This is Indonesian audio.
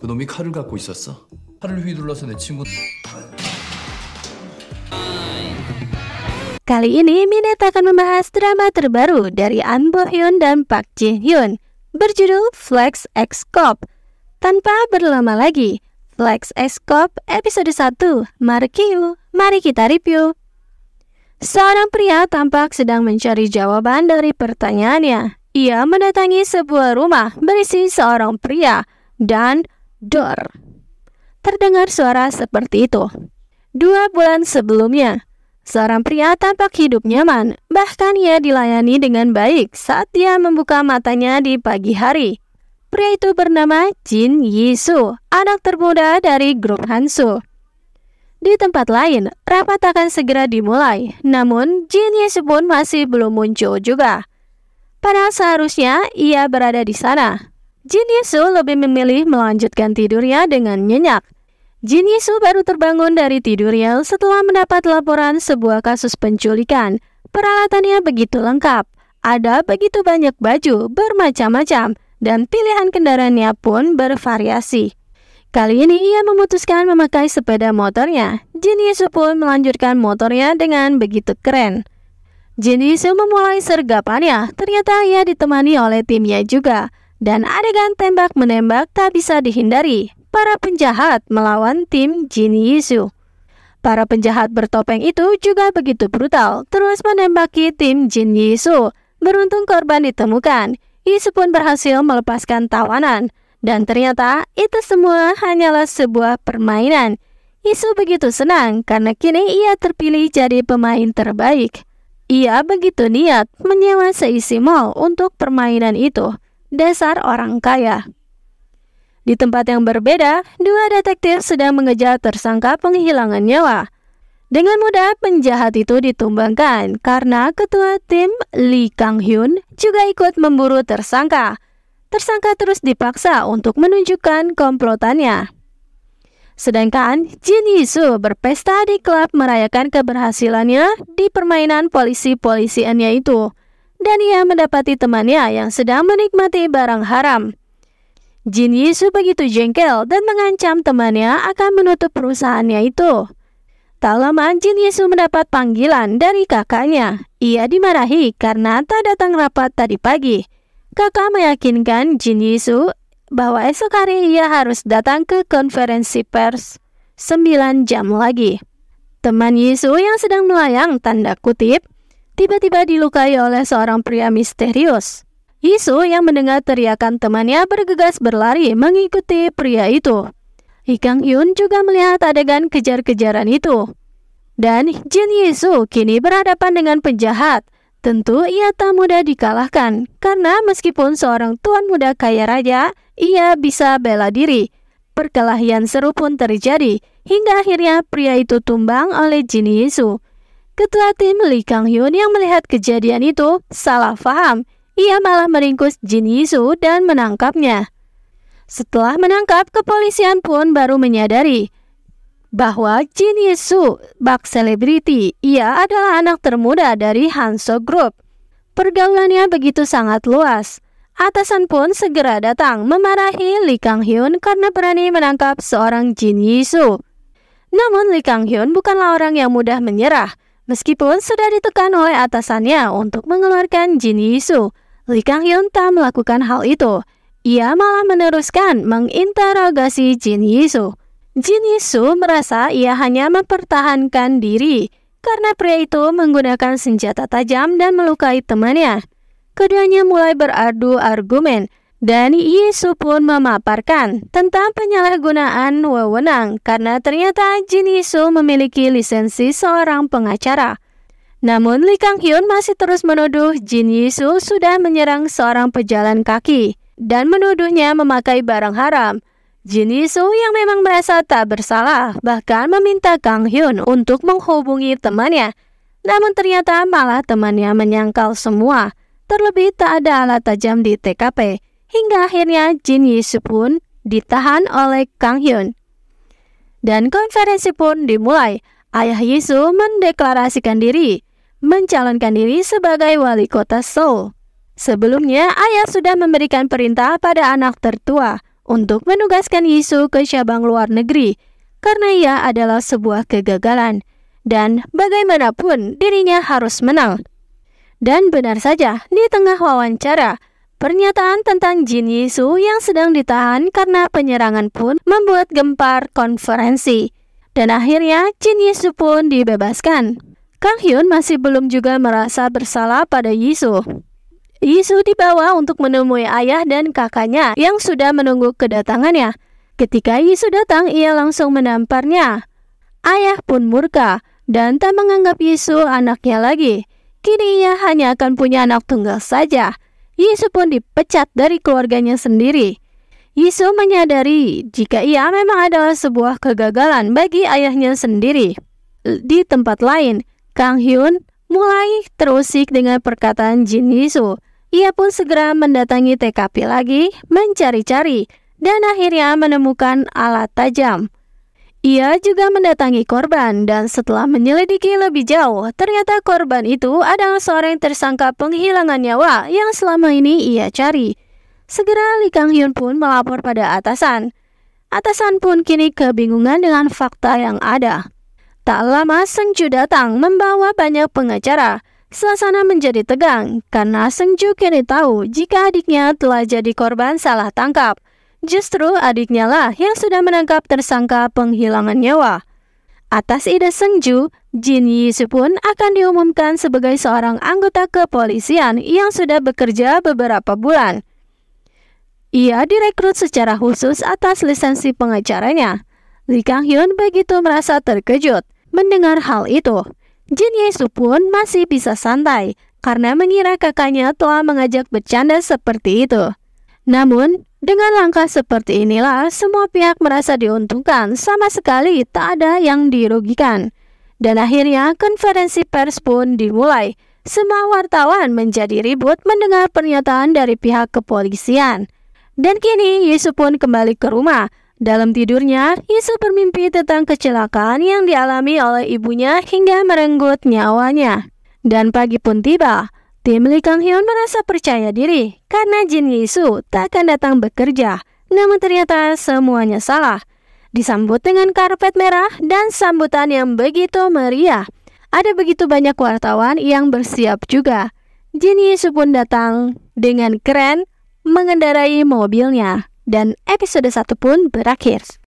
그 놈이 칼을 갖고 있었어. 칼을 휘둘러서 내 친구. Kali ini Minet akan membahas drama terbaru dari An Bo Hyun dan Park Ji Hyun berjudul Flex X Cop. Tanpa berlama lagi, Flex X Cop episode 1 Markiu, mari kita review. Seorang pria tampak sedang mencari jawaban dari pertanyaannya ia mendatangi sebuah rumah berisi seorang pria dan dor. Terdengar suara seperti itu. Dua bulan sebelumnya, seorang pria tampak hidup nyaman, bahkan ia dilayani dengan baik saat ia membuka matanya di pagi hari. Pria itu bernama Jin Yisu, anak termuda dari grup Hansu. Di tempat lain, rapat akan segera dimulai, namun Jin Yisu pun masih belum muncul juga. Padahal seharusnya ia berada di sana. Jin Yisu lebih memilih melanjutkan tidurnya dengan nyenyak. Jin Yisu baru terbangun dari tidurnya setelah mendapat laporan sebuah kasus penculikan. Peralatannya begitu lengkap. Ada begitu banyak baju bermacam-macam dan pilihan kendaraannya pun bervariasi. Kali ini ia memutuskan memakai sepeda motornya. Jin Yesu pun melanjutkan motornya dengan begitu keren. Jin Yisu memulai sergapannya, ternyata ia ditemani oleh timnya juga. Dan adegan tembak-menembak tak bisa dihindari. Para penjahat melawan tim Jin Yisu. Para penjahat bertopeng itu juga begitu brutal, terus menembaki tim Jin Yisu. Beruntung korban ditemukan. Yisu pun berhasil melepaskan tawanan. Dan ternyata itu semua hanyalah sebuah permainan. Yisu begitu senang karena kini ia terpilih jadi pemain terbaik. Ia begitu niat menyewa seisi mal untuk permainan itu. Dasar orang kaya. Di tempat yang berbeda, dua detektif sedang mengejar tersangka penghilangan nyawa. Dengan mudah, penjahat itu ditumbangkan karena ketua tim Lee Kang Hyun juga ikut memburu tersangka. Tersangka terus dipaksa untuk menunjukkan komplotannya. Sedangkan Jin Yisu berpesta di klub merayakan keberhasilannya di permainan polisi-polisiannya itu. Dan ia mendapati temannya yang sedang menikmati barang haram. Jin Yisu begitu jengkel dan mengancam temannya akan menutup perusahaannya itu. Tak lama Jin Yisu mendapat panggilan dari kakaknya. Ia dimarahi karena tak datang rapat tadi pagi. Kakak meyakinkan Jin Yisu bahwa esok hari ia harus datang ke konferensi pers 9 jam lagi. Teman Yesu yang sedang melayang, tanda kutip, tiba-tiba dilukai oleh seorang pria misterius. Yesu yang mendengar teriakan temannya bergegas berlari mengikuti pria itu. Ikang Yun juga melihat adegan kejar-kejaran itu. Dan Jin Yesu kini berhadapan dengan penjahat Tentu ia tak mudah dikalahkan, karena meskipun seorang tuan muda kaya raja, ia bisa bela diri. Perkelahian seru pun terjadi, hingga akhirnya pria itu tumbang oleh Jin Yesu. Ketua tim Lee Kang Hyun yang melihat kejadian itu salah paham. Ia malah meringkus Jin Yesu dan menangkapnya. Setelah menangkap, kepolisian pun baru menyadari bahwa Jin Yesu bak selebriti. Ia adalah anak termuda dari Hanso Group. Pergaulannya begitu sangat luas. Atasan pun segera datang memarahi Lee Kang Hyun karena berani menangkap seorang Jin Yesu. Namun Lee Kang Hyun bukanlah orang yang mudah menyerah. Meskipun sudah ditekan oleh atasannya untuk mengeluarkan Jin Yesu, Lee Kang Hyun tak melakukan hal itu. Ia malah meneruskan menginterogasi Jin Yesu. Jin Yisu merasa ia hanya mempertahankan diri karena pria itu menggunakan senjata tajam dan melukai temannya. Keduanya mulai beradu argumen dan Yisu pun memaparkan tentang penyalahgunaan wewenang karena ternyata Jin Yisu memiliki lisensi seorang pengacara. Namun Lee Kang Hyun masih terus menuduh Jin Yisu sudah menyerang seorang pejalan kaki dan menuduhnya memakai barang haram. Jin Yisu yang memang merasa tak bersalah bahkan meminta Kang Hyun untuk menghubungi temannya. Namun ternyata malah temannya menyangkal semua. Terlebih tak ada alat tajam di TKP. Hingga akhirnya Jin Yisu pun ditahan oleh Kang Hyun. Dan konferensi pun dimulai. Ayah Yesu mendeklarasikan diri, mencalonkan diri sebagai wali kota Seoul. Sebelumnya, ayah sudah memberikan perintah pada anak tertua untuk menugaskan Yesus ke cabang luar negeri karena ia adalah sebuah kegagalan dan bagaimanapun dirinya harus menang. Dan benar saja, di tengah wawancara, pernyataan tentang jin Yesu yang sedang ditahan karena penyerangan pun membuat gempar konferensi. Dan akhirnya, jin Yesu pun dibebaskan. Kang Hyun masih belum juga merasa bersalah pada Yesu. Yisu dibawa untuk menemui ayah dan kakaknya yang sudah menunggu kedatangannya. Ketika Yisu datang, ia langsung menamparnya. Ayah pun murka dan tak menganggap Yisu anaknya lagi. Kini ia hanya akan punya anak tunggal saja. Yisu pun dipecat dari keluarganya sendiri. Yisu menyadari jika ia memang adalah sebuah kegagalan bagi ayahnya sendiri. Di tempat lain, Kang Hyun mulai terusik dengan perkataan Jin Yisu. Ia pun segera mendatangi TKP lagi mencari-cari dan akhirnya menemukan alat tajam. Ia juga mendatangi korban dan setelah menyelidiki lebih jauh, ternyata korban itu adalah seorang tersangka penghilangan nyawa yang selama ini ia cari. Segera Li Kang Hyun pun melapor pada atasan. Atasan pun kini kebingungan dengan fakta yang ada. Tak lama Seng Ju datang membawa banyak pengacara. Suasana menjadi tegang karena Ju kini tahu jika adiknya telah jadi korban salah tangkap. Justru adiknya lah yang sudah menangkap tersangka penghilangan nyawa. Atas ide Ju, Jin Su pun akan diumumkan sebagai seorang anggota kepolisian yang sudah bekerja beberapa bulan. Ia direkrut secara khusus atas lisensi pengacaranya. Lee Kang Hyun begitu merasa terkejut mendengar hal itu. Jin Yesu pun masih bisa santai karena mengira kakaknya telah mengajak bercanda seperti itu. Namun, dengan langkah seperti inilah semua pihak merasa diuntungkan sama sekali tak ada yang dirugikan. Dan akhirnya konferensi pers pun dimulai. Semua wartawan menjadi ribut mendengar pernyataan dari pihak kepolisian. Dan kini Yesus pun kembali ke rumah dalam tidurnya, Yesus bermimpi tentang kecelakaan yang dialami oleh ibunya hingga merenggut nyawanya. Dan pagi pun tiba. Tim Lee Kang Hyun merasa percaya diri karena Jin tak akan datang bekerja. Namun ternyata semuanya salah. Disambut dengan karpet merah dan sambutan yang begitu meriah. Ada begitu banyak wartawan yang bersiap juga. Jin Yesus pun datang dengan keren mengendarai mobilnya dan episode 1 pun berakhir.